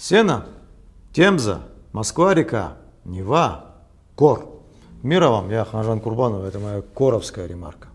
Сена, Темза, Москва-река, Нева, Кор. Мира вам, я Ханжан Курбанов, это моя коровская ремарка.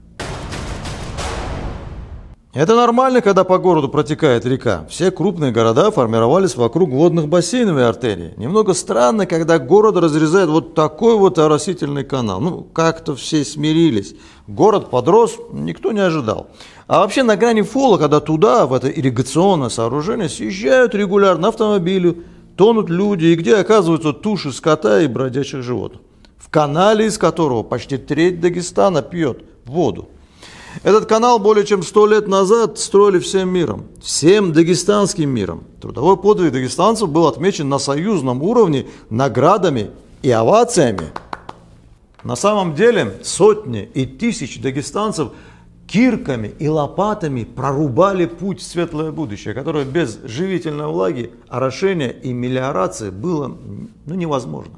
Это нормально, когда по городу протекает река. Все крупные города формировались вокруг водных бассейнов и артерий. Немного странно, когда город разрезает вот такой вот оросительный канал. Ну, как-то все смирились. Город подрос, никто не ожидал. А вообще на грани фола, когда туда, в это ирригационное сооружение, съезжают регулярно автомобили, тонут люди, и где оказываются туши скота и бродячих животных, в канале из которого почти треть Дагестана пьет воду. Этот канал более чем сто лет назад строили всем миром, всем дагестанским миром. Трудовой подвиг дагестанцев был отмечен на союзном уровне наградами и овациями. На самом деле сотни и тысячи дагестанцев кирками и лопатами прорубали путь в светлое будущее, которое без живительной влаги, орошения и мелиорации было ну, невозможно.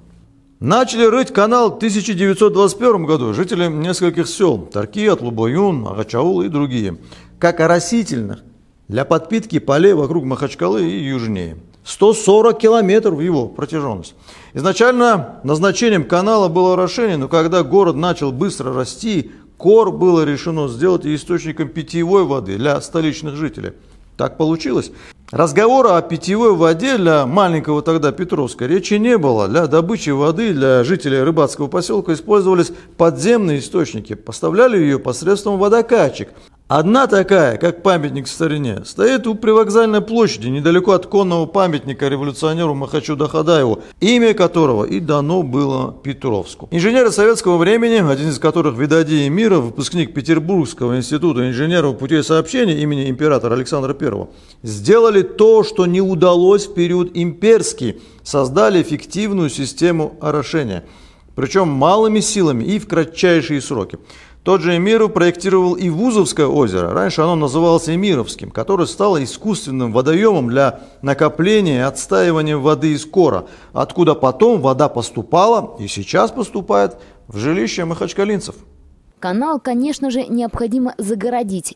Начали рыть канал в 1921 году жители нескольких сел – Тарки, Лубоюн, Агачаул и другие, как оросительных, для подпитки полей вокруг Махачкалы и южнее. 140 километров его протяженность. Изначально назначением канала было орошение, но когда город начал быстро расти, кор было решено сделать и источником питьевой воды для столичных жителей. Так получилось, Разговора о питьевой воде для маленького тогда Петровска речи не было. Для добычи воды для жителей рыбацкого поселка использовались подземные источники. Поставляли ее посредством водокачек. Одна такая, как памятник старине, стоит у привокзальной площади, недалеко от конного памятника революционеру Махачу Дахадаеву, имя которого и дано было Петровску. Инженеры советского времени, один из которых Видади Мира, выпускник Петербургского института инженеров путей сообщения имени императора Александра I, сделали то, что не удалось в период имперский, создали фиктивную систему орошения, причем малыми силами и в кратчайшие сроки. Тот же Эмиров проектировал и Вузовское озеро, раньше оно называлось Эмировским, которое стало искусственным водоемом для накопления и отстаивания воды из кора, откуда потом вода поступала и сейчас поступает в жилище махачкалинцев. Канал, конечно же, необходимо загородить.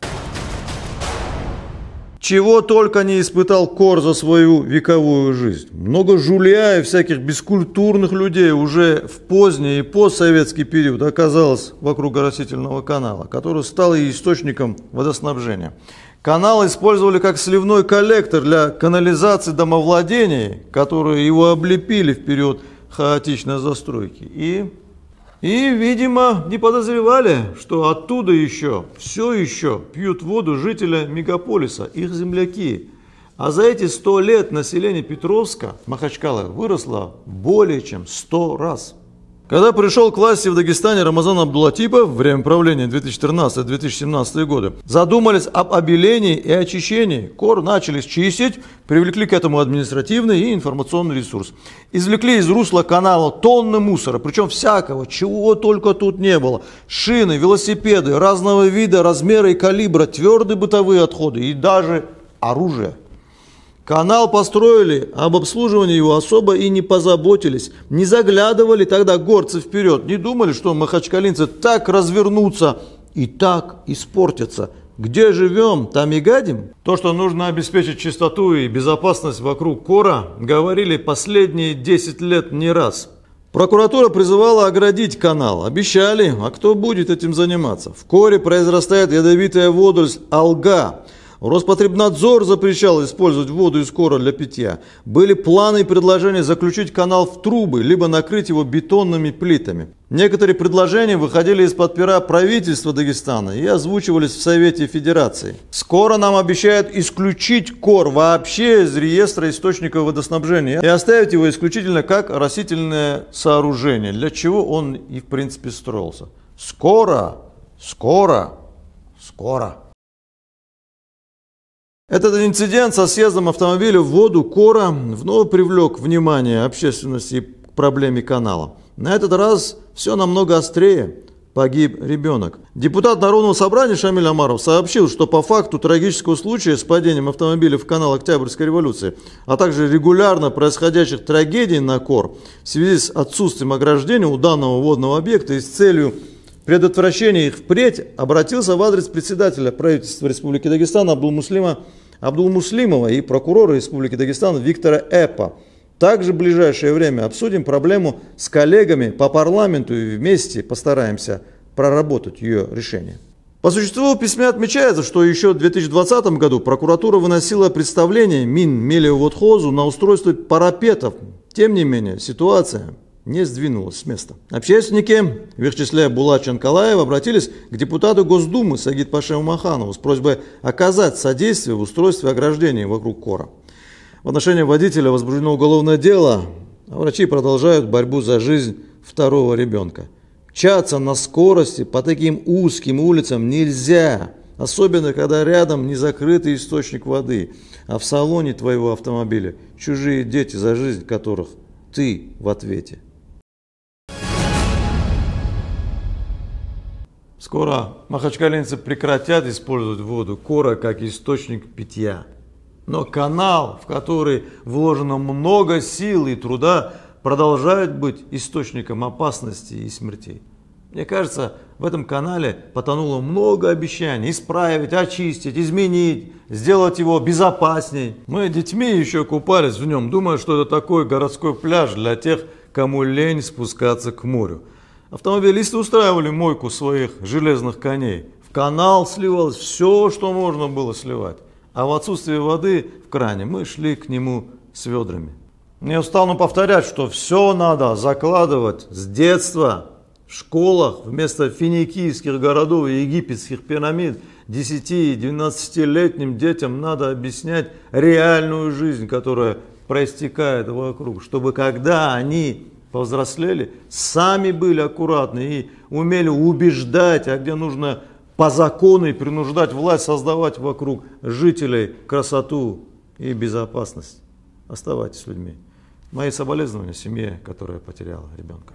Чего только не испытал Кор за свою вековую жизнь. Много жулья и всяких бескультурных людей уже в поздний и постсоветский период оказалось вокруг оросительного канала, который стал и источником водоснабжения. Канал использовали как сливной коллектор для канализации домовладений, которые его облепили в период хаотичной застройки. И и, видимо, не подозревали, что оттуда еще, все еще пьют воду жителя мегаполиса, их земляки. А за эти сто лет население Петровска, Махачкалы, выросло более чем сто раз. Когда пришел к власти в Дагестане Рамазан Абдулатипов, время правления 2014 2017 годы, задумались об обелении и очищении. Кор начали чистить, привлекли к этому административный и информационный ресурс. Извлекли из русла канала тонны мусора, причем всякого, чего только тут не было. Шины, велосипеды, разного вида, размера и калибра, твердые бытовые отходы и даже оружие. Канал построили, об обслуживании его особо и не позаботились. Не заглядывали тогда горцы вперед, не думали, что махачкалинцы так развернутся и так испортятся. Где живем, там и гадим. То, что нужно обеспечить чистоту и безопасность вокруг Кора, говорили последние 10 лет не раз. Прокуратура призывала оградить канал. Обещали, а кто будет этим заниматься? В Коре произрастает ядовитая водоросль алга – Роспотребнадзор запрещал использовать воду из кора для питья. Были планы и предложения заключить канал в трубы, либо накрыть его бетонными плитами. Некоторые предложения выходили из-под пера правительства Дагестана и озвучивались в Совете Федерации. Скоро нам обещают исключить кор вообще из реестра источников водоснабжения и оставить его исключительно как растительное сооружение, для чего он и в принципе строился. Скоро, скоро, скоро. Этот инцидент со съездом автомобиля в воду Кора вновь привлек внимание общественности к проблеме канала. На этот раз все намного острее. Погиб ребенок. Депутат Народного собрания Шамиль Амаров сообщил, что по факту трагического случая с падением автомобиля в канал Октябрьской революции, а также регулярно происходящих трагедий на Кор в связи с отсутствием ограждения у данного водного объекта и с целью предотвращения их впредь, обратился в адрес председателя правительства Республики Дагестан Абдулмуслима Муслима Абдулмуслимова и прокурора Республики Дагестан Виктора Эпа. Также в ближайшее время обсудим проблему с коллегами по парламенту и вместе постараемся проработать ее решение. По существу в письме отмечается, что еще в 2020 году прокуратура выносила представление Минмелиоводхозу на устройство парапетов. Тем не менее, ситуация не сдвинулась с места. Общественники, в их числе Булат Чанкалаев, обратились к депутату Госдумы Сагид Пашеву Маханову с просьбой оказать содействие в устройстве ограждений вокруг кора. В отношении водителя возбуждено уголовное дело, а врачи продолжают борьбу за жизнь второго ребенка. Мчаться на скорости по таким узким улицам нельзя, особенно когда рядом незакрытый источник воды, а в салоне твоего автомобиля чужие дети, за жизнь которых ты в ответе. Скоро махачкалинцы прекратят использовать воду Кора как источник питья. Но канал, в который вложено много сил и труда, продолжает быть источником опасности и смертей. Мне кажется, в этом канале потонуло много обещаний исправить, очистить, изменить, сделать его безопасней. Мы детьми еще купались в нем, думая, что это такой городской пляж для тех, кому лень спускаться к морю. Автомобилисты устраивали мойку своих железных коней. В канал сливалось все, что можно было сливать. А в отсутствие воды в кране мы шли к нему с ведрами. Не устану повторять, что все надо закладывать с детства. В школах вместо финикийских городов и египетских пирамид 10 и 12-летним детям надо объяснять реальную жизнь, которая проистекает вокруг, чтобы когда они повзрослели, сами были аккуратны и умели убеждать, а где нужно по закону и принуждать власть создавать вокруг жителей красоту и безопасность. Оставайтесь людьми. Мои соболезнования семье, которая потеряла ребенка.